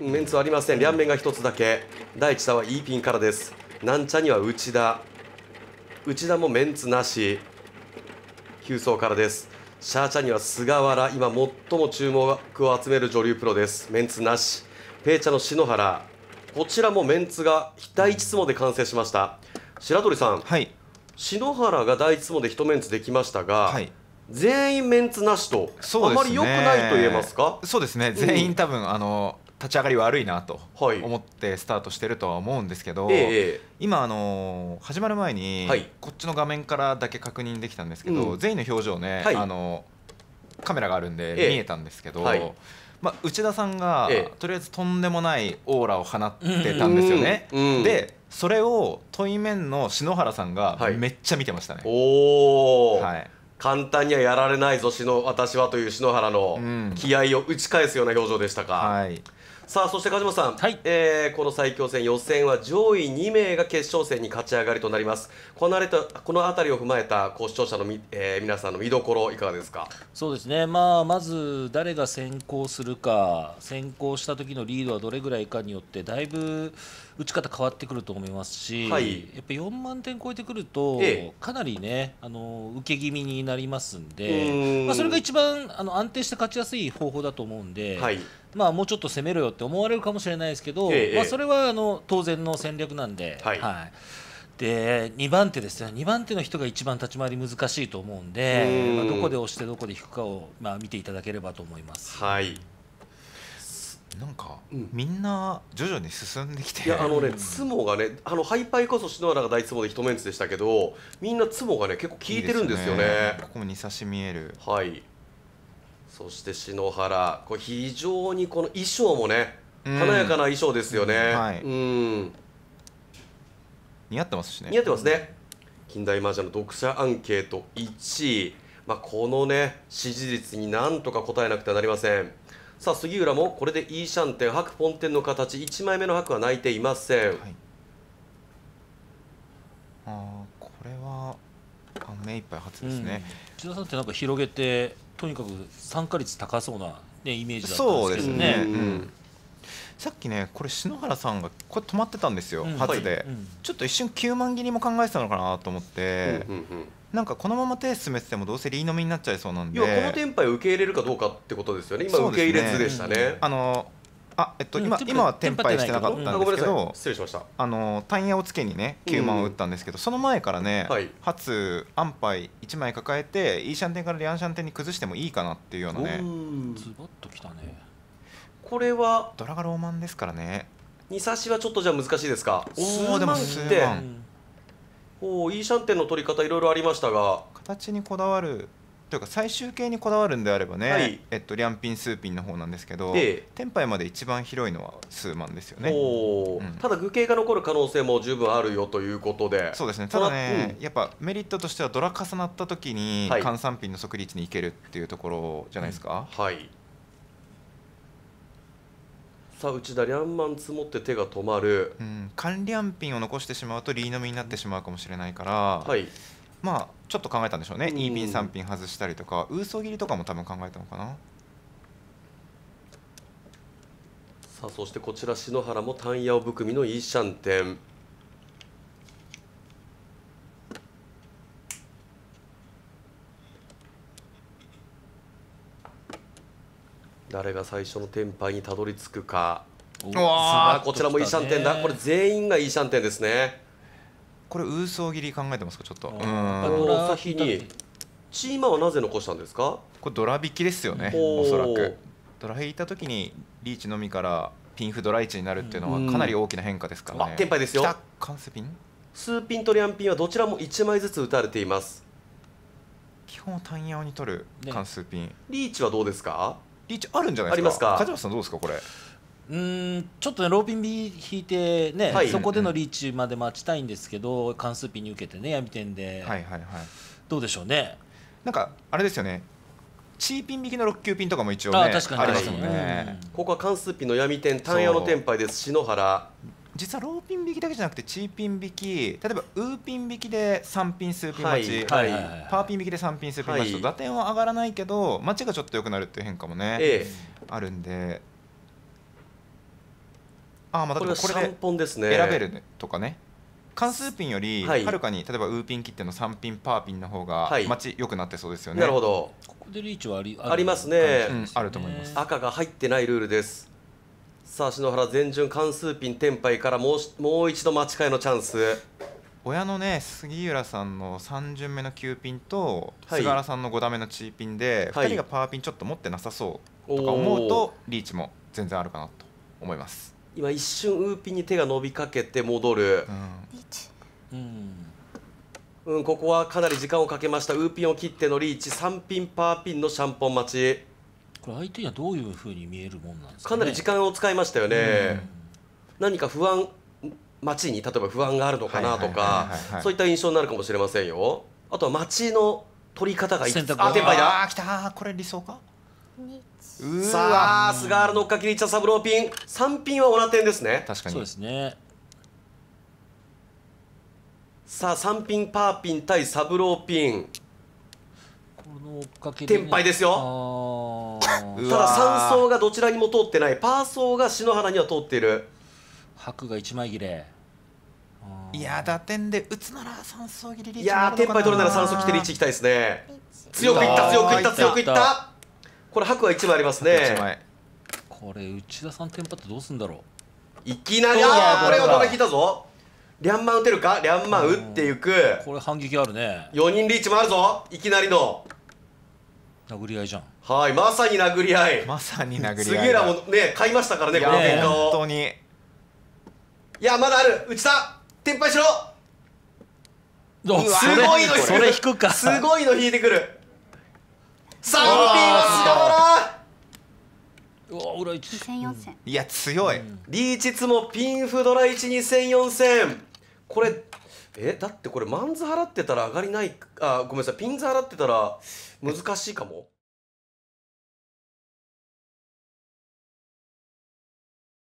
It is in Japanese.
メンツありません両面が1つだけ第1打はいピンからですなんちゃには内田内田もメンツなし急走からですシャーチャには菅原今最も注目を集める女流プロですメンツなしペイチャの篠原こちらもメンツが第1相撲で完成しました白鳥さん、はい、篠原が第1相撲で一メンツできましたが、はい全員メンツなしと、ね、あまり良くないと言えますかそうですね全員多分、うん、あの立ち上がり悪いなと思ってスタートしてるとは思うんですけど、はい、今あの始まる前にこっちの画面からだけ確認できたんですけど、うん、全員の表情ね、はい、あのカメラがあるんで見えたんですけど、はい、まあ、内田さんが、とりあえずとんでもないオーラを放ってたんですよね。でそれを対面の篠原さんがめっちゃ見てましたね。はい簡単にはやられないぞ私の私はという篠原の気合を打ち返すような表情でしたか。うんはいさあそして梶本さん、はい、えー、この最強戦予選は上位2名が決勝戦に勝ち上がりとなりますこのあれとこの辺りを踏まえた視聴者のみ、えー、皆さんの見どころいかがですかそうですね、まあ、まず誰が先行するか先行した時のリードはどれぐらいかによってだいぶ打ち方変わってくると思いますし、はい、やっぱ4万点超えてくると、ええ、かなりねあの受け気味になりますんでまあ、それが一番あの安定して勝ちやすい方法だと思うんで。はいまあ、もうちょっと攻めろよって思われるかもしれないですけど、ええ、まあ、それはあの当然の戦略なんで。はい、はいで2番手ですね2番手の人が一番立ち回り難しいと思うんでまあ、どこで押してどこで引くかを、まあ、見ていただければと思います。はいなんか、うん、みんな徐々に進んできていやあのね相撲がねあのハイパイこそ篠原が大相撲で一メンツでしたけどみんな相撲がね結構効いてるんですよね、ね、ここも2差し見えるはいそして篠原これ非常にこの衣装もね華やかな衣装ですよね、うんはい、うん似合ってますしね似合ってますね近代麻雀の読者アンケート1位、まあ、このね支持率になんとか答えなくてはなりませんさあ杉浦もこれでイーシャンテン白ポンテンの形1枚目の白は泣いていません、はい、あこれは目いっぱい初ですね、うん、千田さんってなんか広げてとにかく参加率高そうな、ね、イメージだったんですけどね。そうですね、さっきねこれ篠原さんがこれ止まってたんですよ、初で、はい、ちょっと一瞬9万切りも考えてたのかなと思って、うんうんうんなんかこのまま手進めててもどうせリーノミになっちゃいそうなんで要はこの天杯を受け入れるかどうかってことですよね今受け入れずでしたね、ねうん、あのあえっと、今今はテンパイしてなかったんですけど、失礼しましたあのタイヤをつけにね9万を打ったんですけど、その前からね、はい、初安牌1枚抱えてイーシャンテンからリアンシャンテンに崩してもいいかなっていうようなねズバッときたねこれはドラがローマンですからね2差しはちょっとじゃ難しいですかおおでも数万おおイーシャンテンの取り方いろいろありましたが形にこだわるというか最終形にこだわるんであればね、はい、えっと、リャンピンスーピンの方なんですけど、ええ、天杯まで一番広いのはスーマンですよね、うん、ただ具形が残る可能性も十分あるよということでそうですねただね、うん、やっぱメリットとしてはドラ重なった時に換算品の即率にいけるっていうところじゃないですか、うん、はいさあ内田リャンマン積もって手が止まる、うん、管理安品を残してしまうとリーノミになってしまうかもしれないから、はいまあちょっと考えたんでしょうね、うん、2品3ン外したりとか嘘切りとかも多分考えたのかなさあそしてこちら篠原も単野を含みのイーシャンテン誰が最初のテンパイにたどり着くかあこちらもイーシャンテンだこれ全員がイーシャンテンですねこれウソ切り考えてますかちょっとうん朝日にチーマはなぜ残したんですかこれドラ引きですよねおそらくドラ引いた時にリーチのみからピンフドライチになるっていうのはかなり大きな変化ですからね、うん、テンパイですよカン数ピンスーピンとリアンピンはどちらも1枚ずつ打たれています基本単ヤオに取るカ関数ピン、ね、リーチはどうですかリーチあるんじゃないですかありますか梶本さんどうですかこれうんちょっとねローピン引いてね、はい、そこでのリーチまで待ちたいんですけど、関数ピンに受けてね闇点で、はいはいはい、どうでしょうねなんかあれですよねチーピン引きの6球ピンとかも一応、ね、あ確かにますもんね、うん、ここは関数ピンの闇点単野の天杯です篠原実はローピン引きだけじゃなくてチーピン引き例えばウーピン引きで3ピン数ピン待ち、はいはい、パーピン引きで3ピン数ピン待ちと、はい、打点は上がらないけど待ちがちょっと良くなるっていう変化もね、あるんであまあ、これこ本ですね選べるとかね関数ピンよりはるかに、例えばウーピン切っての3ピンパーピンの方が待ちよくなってそうですよね、なるほどここでリーチはありありますね、あると思います赤が入ってないルールですさあ篠原全順関数ピン天杯からもうもう一度待ち替えのチャンス親のね杉浦さんの3巡目の9ピンと、菅原さんの5打目のチーピンで、は2人がパーピンちょっと持ってなさそうとか思うとリーチも全然あるかなと思います今一瞬ウーピンに手が伸びかけて戻る、うん、うん、ここはかなり時間をかけましたウーピンを切ってのリーチ3ピンパーピンのシャンポン待ちこれ相手にはどういうふうに見えるもんなんですか、ね、かなり時間を使いましたよね、うん、何か不安街に例えば不安があるのかなとかそういった印象になるかもしれませんよあとは街の取り方がいいあ先輩だあ来たこれ理想かうさあ菅原のっかきにいった三郎ピン3ピンは同点ですね確かにそうですねさあ3ピンパーピン対三郎ピンこのかけ、ね、天敗ですよただ3層がどちらにも通ってないパー層が篠原には通っている白が1枚切れいや打点で打つなら3層切りリいや天敗取るなら3層切てリーいきたいですね強くいった強くいった強くいったこれ白は1枚ありますねこれ内田さんテンパってどうすんだろういきなりああこれは引いたぞリャンマン打てるかリャンマン打っていくこれ反撃あるね4人リーチもあるぞいきなりの殴り合いじゃんはいまさに殴り合いまさに殴り合い杉浦もね買いましたからねこの喧嘩を本当にいやまだある内田ンパしろすごいの引くかすごいの引いてくるピ否は菅原うわ裏一戦いや強い、うん、リーチツもピンフドラ12004戦これえだってこれマンズ払ってたら上がりないあごめんなさいピンズ払ってたら難しいかも